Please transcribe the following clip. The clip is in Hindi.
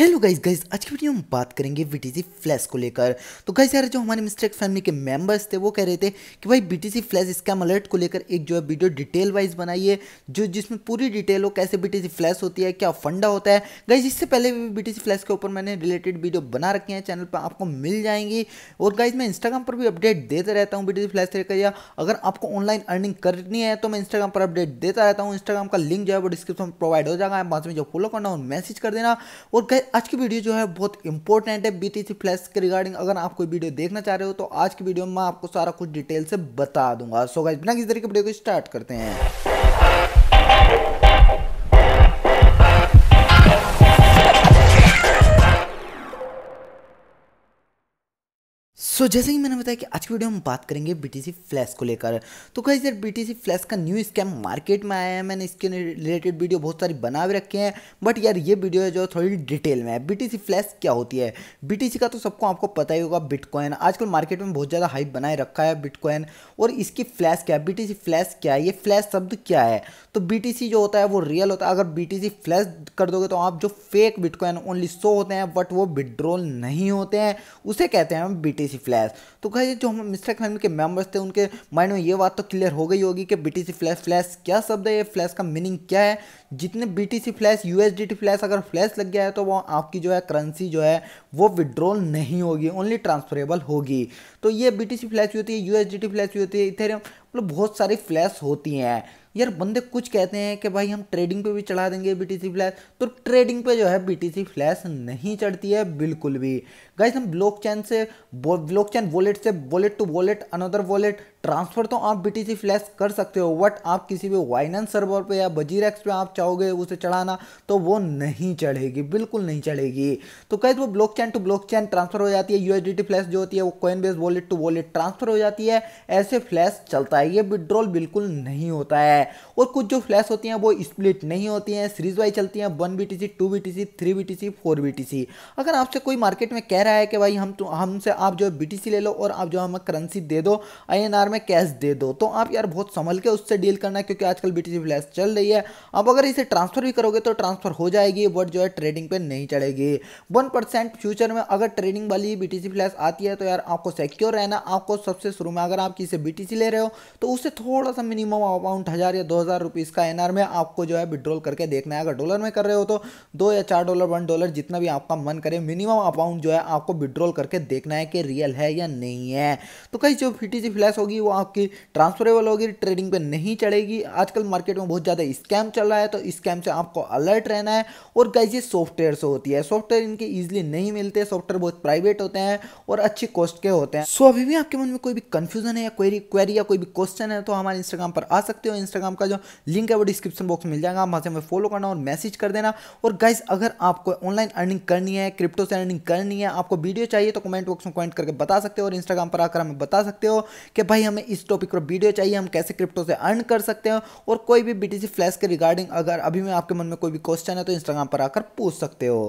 हेलो गाइस गाइस आज की वीडियो में बात करेंगे बीटीसी फ्लैश को लेकर तो गाइस यार जो हमारे मिस्टेक फैमिली के मेंबर्स थे वो कह रहे थे कि भाई बीटीसी फ्लैश स्कैम अलर्ट को लेकर एक जो है वीडियो डिटेल वाइज बनाइए जो जिसमें पूरी डिटेल हो कैसे बीटीसी फ्लैश होती है क्या फंडा होता है गाइज इससे पहले भी बी फ्लैश के ऊपर मैंने रिलेटेड वीडियो बना रखी है चैनल पर आपको मिल जाएंगी और गाइज मैं इंस्टाग्राम पर भी अपडेट देता रहता हूँ बी फ्लैश लेकर या अगर आपको ऑनलाइन अर्निंग करनी है तो मैं इंस्टाग्राम पर अपडेट देता रहता हूँ इंस्टाग्राम का लिंक जो है वो डिस्क्रिप्शन में प्रोवाइड हो जाएगा बाद में जो फॉलो करना और मैसेज कर देना और आज की वीडियो जो है बहुत इंपॉर्टेंट है बीटीसी फ्लैश के रिगार्डिंग अगर आप कोई वीडियो देखना चाह रहे हो तो आज की वीडियो में मैं आपको सारा कुछ डिटेल से बता दूंगा सो गाइस बिना किसी तरीके वीडियो को स्टार्ट करते हैं सो so, जैसे ही मैंने बताया कि आज की वीडियो में बात करेंगे बीटीसी फ्लैश को लेकर तो कहीं सर बीटीसी फ्लैश का न्यू स्कैम मार्केट में आया है मैंने इसके रिलेटेड वीडियो बहुत सारी बना भी रखे हैं बट यार ये वीडियो है जो थोड़ी डिटेल में है बीटीसी फ्लैश क्या होती है बीटीसी का तो सबको आपको पता ही होगा बिटकॉइन आजकल मार्केट में बहुत ज़्यादा हाइप बनाए रखा है बिटकॉइन और इसकी फ्लैश क्या है सी फ्लैश क्या है ये फ्लैश शब्द क्या है तो सी जो होता है वो रियल होता है अगर सी फ्लैश कर दोगे तो आप जो फेक बिटकॉइन ओनली सो होते हैं बट वो विड्रॉल नहीं होते हैं उसे कहते हैं हम बीटीसी फ्लैश फ्लैश तो कहिए जो हम मिस्टर फैमिली के मेम्बर्स थे उनके माइंड में ये बात तो क्लियर हो गई होगी कि बीटीसी फ्लैश फ्लैश क्या शब्द है ये फ्लैश का मीनिंग क्या है जितने बीटीसी फ्लैश यूएसडीटी फ्लैश अगर फ्लैश लग गया है तो वो आपकी जो है करेंसी जो है वो विड्रॉल नहीं होगी ओनली ट्रांसफरेबल होगी तो ये सी फ्लैश होती है टी फ्लैश होती है इधर मतलब बहुत सारी फ्लैश होती हैं यार बंदे कुछ कहते हैं कि भाई हम ट्रेडिंग पे भी चढ़ा देंगे बीटीसी फ्लैश तो ट्रेडिंग पे जो है बीटीसी फ्लैश नहीं चढ़ती है बिल्कुल भी गाइज हम ब्लॉकचेन से ब्लॉकचेन वॉलेट से wallet to wallet another wallet transfer तो आप बी फ्लैश कर सकते हो बट आप किसी भी वाइनेंस सर्वर पे या बजीर एक्स पे आप चाहोगे उसे चढ़ाना तो वो नहीं चढ़ेगी बिल्कुल नहीं चढ़ेगी तो कैसे वो block chain to block chain transfer हो जाती है यूएसडीटी फ्लैश जो होती है वो Coinbase wallet to wallet transfer हो जाती है ऐसे फ्लैश चलता है ये विड्रॉल बिल्कुल नहीं होता है है और कुछ जो फ्लैश होती हैं वो स्प्लिट नहीं होती हैं सीरीज वाइज चलती हैं one B T C two B T C three B T C four B T C अगर आपसे कोई मार्केट में कह रहा है कि भाई हम तो- हमसे आप जो बी टी सी ले लो और आप जो हमें करेंसी दे दो आई एन आर में कैश दे दो तो आप यार बहुत संभल के उससे डील करना है क्योंकि आजकल बी टी सी फ्लैश चल रही है अब अगर इसे ट्रांसफर भी करोगे तो ट्रांसफर हो जाएगी बट जो है ट्रेडिंग पर नहीं चढ़ेगी वन परसेंट फ्यूचर में अगर ट्रेडिंग वाली बी टी सी फ्लैश आती है तो यार आपको सिक्योर रहना आपको सबसे शुरू में अगर आप किसी बी टी सी ले रहे हो तो उससे थोड़ा सा मिनिमम अमाउंट हज़ार हज़ार या दो हज़ार रुपीज़ का एनआर में आपको जो है विड्रॉल करके देखना है अगर डॉलर में कर रहे हो तो दो या चार डॉलर वन डॉलर जितना भी आपका मन करे मिनिमम अमाउंट जो है आपको विड्रॉल करके देखना है कि रियल है या नहीं है तो कहीं जो फिटी जी फ्लैश होगी वो आपकी ट्रांसफरेबल होगी ट्रेडिंग पर नहीं चढ़ेगी आजकल मार्केट में बहुत ज़्यादा स्कैम चल रहा है तो स्कैम से आपको अलर्ट रहना है और कई चीज़ सॉफ्टवेयर से होती है सॉफ्टवेयर इनके ईजिली नहीं मिलते सॉफ्टवेयर बहुत प्राइवेट होते हैं और अच्छी कॉस्ट के होते हैं सो अभी भी आपके मन में कोई भी कंफ्यूजन है या कोई क्वेरी या कोई भी क्वेश्चन है तो हमारे इंस्टाग्राम पर आ सकते हो इंस्टाग्राम इंस्टाग्राम का जो लिंक है वो डिस्क्रिप्शन बॉक्स में मिल जाएगा आप वहाँ से हमें फॉलो करना और मैसेज कर देना और गाइस अगर आपको ऑनलाइन अर्निंग करनी है क्रिप्टो से अर्निंग करनी है आपको वीडियो चाहिए तो कमेंट बॉक्स में कमेंट करके बता सकते हो और इंस्टाग्राम पर आकर हमें बता सकते हो कि भाई हमें इस टॉपिक पर वीडियो चाहिए हम कैसे क्रिप्टो से अर्न कर सकते हैं और कोई भी बी फ्लैश के रिगार्डिंग अगर अभी मैं आपके मन में कोई भी क्वेश्चन है तो इंस्टाग्राम पर आकर पूछ सकते हो